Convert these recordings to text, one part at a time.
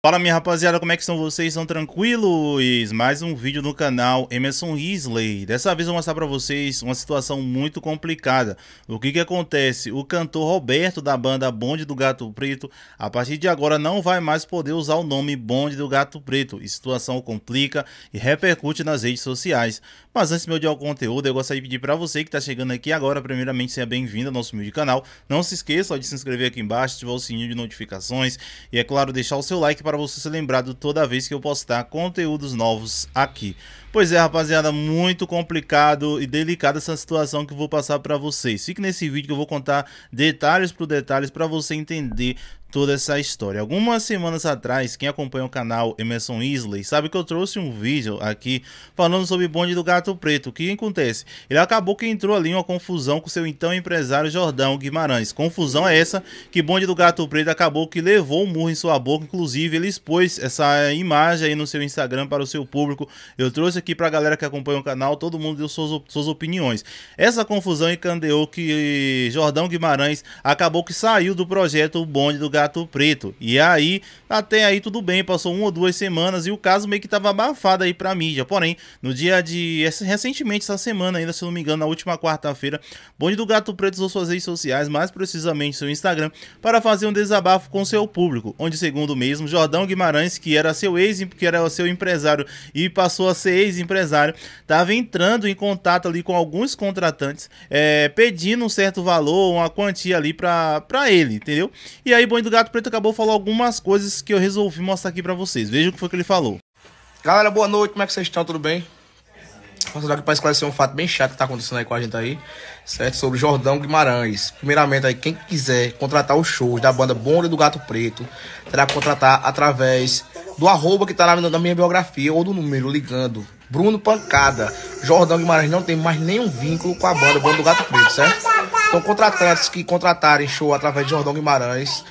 Fala minha rapaziada, como é que estão vocês? Estão tranquilos? Mais um vídeo no canal Emerson Risley. Dessa vez eu vou mostrar pra vocês uma situação muito complicada. O que que acontece? O cantor Roberto da banda Bonde do Gato Preto, a partir de agora não vai mais poder usar o nome Bonde do Gato Preto. E situação complica e repercute nas redes sociais. Mas antes de eu dar o conteúdo, eu gostaria de pedir pra você que tá chegando aqui agora, primeiramente seja bem-vindo ao nosso vídeo canal. Não se esqueça de se inscrever aqui embaixo, ativar o sininho de notificações e é claro deixar o seu like para você ser lembrado toda vez que eu postar conteúdos novos aqui. Pois é, rapaziada, muito complicado e delicada essa situação que eu vou passar para vocês. Fique nesse vídeo que eu vou contar detalhes por detalhes para você entender toda essa história. Algumas semanas atrás, quem acompanha o canal Emerson Isley sabe que eu trouxe um vídeo aqui falando sobre o bonde do gato preto. O que acontece? Ele acabou que entrou ali uma confusão com seu então empresário Jordão Guimarães. Confusão é essa que bonde do gato preto acabou que levou um murro em sua boca. Inclusive, ele expôs essa imagem aí no seu Instagram para o seu público. Eu trouxe aqui para a galera que acompanha o canal, todo mundo deu suas, suas opiniões. Essa confusão encandeou que Jordão Guimarães acabou que saiu do projeto o bonde do gato Gato Preto. E aí, até aí tudo bem, passou uma ou duas semanas e o caso meio que tava abafado aí pra mídia. Porém, no dia de. recentemente, essa semana ainda, se não me engano, na última quarta-feira, Bonde do Gato Preto usou suas redes sociais, mais precisamente seu Instagram, para fazer um desabafo com seu público, onde, segundo o mesmo, Jordão Guimarães, que era seu ex, que era seu empresário e passou a ser ex-empresário, estava entrando em contato ali com alguns contratantes, é, pedindo um certo valor, uma quantia ali para ele, entendeu? E aí, Bonde do Gato Preto acabou falando algumas coisas que eu resolvi mostrar aqui pra vocês. Vejam o que foi que ele falou. Galera, boa noite, como é que vocês estão? Tudo bem? Passando aqui pra esclarecer um fato bem chato que tá acontecendo aí com a gente aí, certo? Sobre Jordão Guimarães. Primeiramente aí, quem quiser contratar os shows da banda Bonde do Gato Preto, terá que contratar através do arroba que tá na, na minha biografia ou do número, ligando. Bruno Pancada. Jordão Guimarães não tem mais nenhum vínculo com a banda Bonde do Gato Preto, certo? Então contratantes que contratarem show através de Jordão Guimarães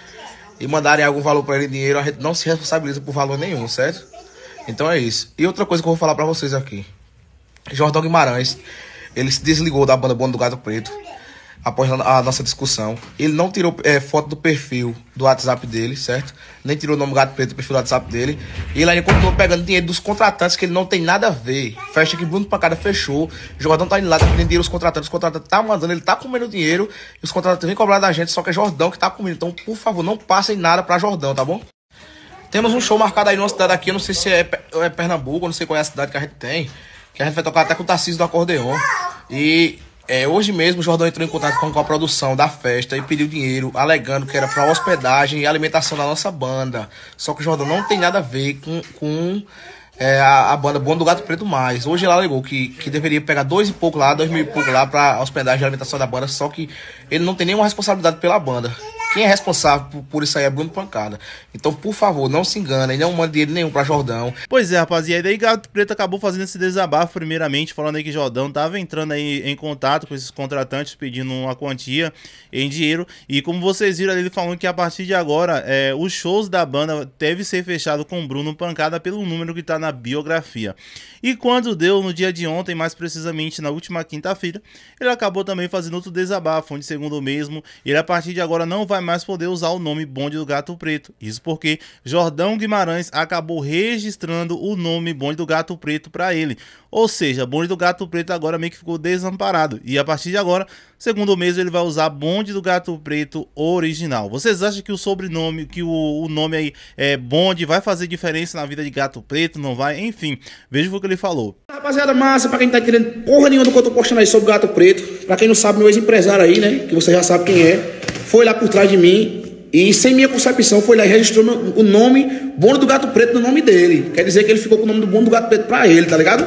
e mandarem algum valor para ele dinheiro, a gente não se responsabiliza por valor nenhum, certo? Então é isso. E outra coisa que eu vou falar para vocês aqui. Jordão Guimarães, ele se desligou da banda Bono do Gato Preto após a, nossa discussão. Ele não tirou é, foto do perfil do WhatsApp dele, certo? Nem tirou o nome Gato Preto do perfil do WhatsApp dele. E ele ainda continuou pegando dinheiro dos contratantes que ele não tem nada a ver. Fecha que Bruno cara fechou. O Jordão tá indo lá, tá pedindo dinheiro os contratantes. Os contratantes tá mandando, ele tá comendo dinheiro. E os contratantes vêm cobrar da gente, só que é Jordão que tá comendo. Então, por favor, não passem nada pra Jordão, tá bom? Temos um show marcado aí numa cidade aqui, eu não sei se é, é Pernambuco, eu não sei qual é a cidade que a gente tem. Que a gente vai tocar até com o Tarcísio do acordeon. E é, hoje mesmo, o Jordão entrou em contato com a produção da festa e pediu dinheiro, alegando que era para hospedagem e alimentação da nossa banda. Só que o Jordão não tem nada a ver com, com é, a, a, banda Bom do Gato Preto Mais. Hoje ele alegou que, que deveria pegar dois e pouco lá, dois mil e pouco lá para hospedagem e alimentação da banda, só que ele não tem nenhuma responsabilidade pela banda. Quem é responsável por, isso aí é Bruno Pancada. Então, por favor, não se engana, ele não manda dinheiro nenhum pra Jordão. Pois é, rapaziada. E Gato Preto acabou fazendo esse desabafo, primeiramente, falando aí que Jordão tava entrando aí em contato com esses contratantes, pedindo uma quantia em dinheiro. E como vocês viram ali, ele falando que a partir de agora, é, os shows da banda devem ser fechados com Bruno Pancada pelo número que tá na biografia. E quando deu no dia de ontem, mais precisamente na última quinta-feira, ele acabou também fazendo outro desabafo, onde, segundo o mesmo, ele a partir de agora não vai mais poder usar o nome Bonde do Gato Preto. Isso porque Jordão Guimarães acabou registrando o nome Bonde do Gato Preto para ele. Ou seja, Bonde do Gato Preto agora meio que ficou desamparado. E a partir de agora, segundo o mês, ele vai usar Bonde do Gato Preto original. Vocês acham que o sobrenome, que o, o nome aí é Bonde, vai fazer diferença na vida de Gato Preto? Não vai? Enfim, veja o que ele falou. Rapaziada, massa, pra quem tá querendo porra nenhuma do que eu tô postando aí sobre Gato Preto. Pra quem não sabe, meu ex-empresário aí, né? Que você já sabe quem é foi lá por trás de mim e, sem minha concepção, foi lá e registrou meu, o nome Bono do Gato Preto no nome dele. Quer dizer que ele ficou com o nome do Bono do Gato Preto pra ele, tá ligado?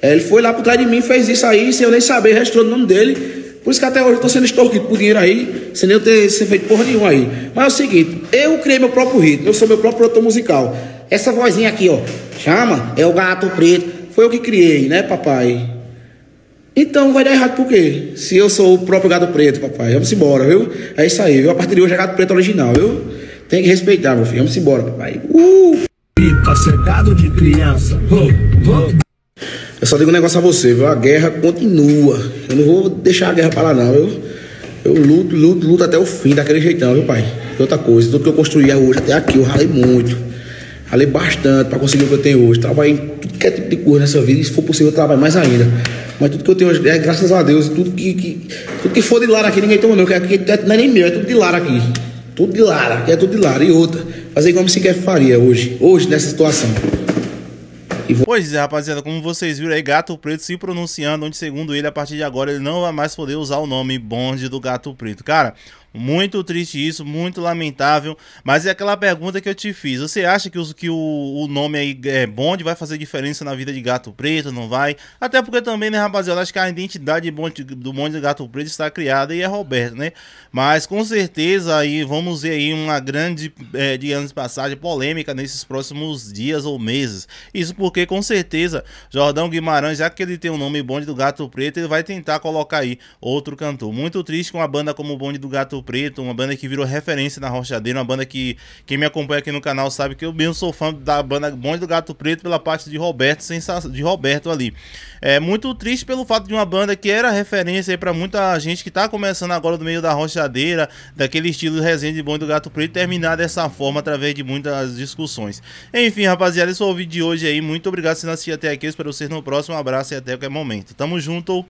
É, ele foi lá por trás de mim, fez isso aí, sem eu nem saber, registrou o nome dele. Por isso que até hoje eu tô sendo extorquido por dinheiro aí, sem eu ter sem feito porra nenhuma aí. Mas é o seguinte, eu criei meu próprio ritmo, eu sou meu próprio produtor musical. Essa vozinha aqui, ó, chama, é o gato preto. Foi eu que criei, né, papai? Então vai dar errado por quê? Se eu sou o próprio gado preto, papai. Vamos embora, viu? É isso aí, viu? A partir de hoje é gado preto original, viu? Tem que respeitar, meu filho. Vamos embora, papai. Uh! Pipa tá cercado de criança. Eu só digo um negócio a você, viu? A guerra continua. Eu não vou deixar a guerra pra lá, não, viu? Eu luto, luto, luto até o fim daquele jeitão, viu, pai? outra coisa, tudo que eu construí hoje até aqui, eu ralei muito. Ralei bastante para conseguir o que eu tenho hoje. Trabalhei em tudo que é tipo de coisa nessa vida e se for possível, eu trabalho mais ainda. Mas tudo que eu tenho hoje é graças a Deus. Tudo que, que, tudo que for de Lara aqui, ninguém toma não. Que aqui é, não é nem meu, é tudo de Lara aqui. Tudo de Lara, aqui é tudo de Lara. E outra, fazer igual se quer faria hoje, hoje nessa situação. Vou... Pois é, rapaziada, como vocês viram aí, Gato Preto se pronunciando, onde segundo ele, a partir de agora, ele não vai mais poder usar o nome bonde do Gato Preto. Cara, muito triste isso, muito lamentável. Mas é aquela pergunta que eu te fiz. Você acha que, os, que o, o nome aí é Bond vai fazer diferença na vida de Gato Preto? Não vai? Até porque também, né, rapaziada, acho que a identidade do Bonde de Gato Preto está criada e é Roberto, né? Mas com certeza aí vamos ver aí uma grande, é, de passagem polêmica nesses próximos dias ou meses. Isso porque com certeza Jordão Guimarães, já que ele tem o nome Bonde do Gato Preto, ele vai tentar colocar aí outro cantor. Muito triste com a banda como Bonde do Gato Preto, uma banda que virou referência na Rochadeira, uma banda que quem me acompanha aqui no canal sabe que eu mesmo sou fã da banda Bonde do Gato Preto pela parte de Roberto, de Roberto ali. É muito triste pelo fato de uma banda que era referência para muita gente que tá começando agora no meio da Rochadeira, daquele estilo resenha de Bonde do Gato Preto, terminar dessa forma através de muitas discussões. Enfim, rapaziada, esse foi é o vídeo de hoje aí. Muito obrigado por assistir até aqui. Eu espero vocês no próximo. Um abraço e até qualquer momento. Tamo junto.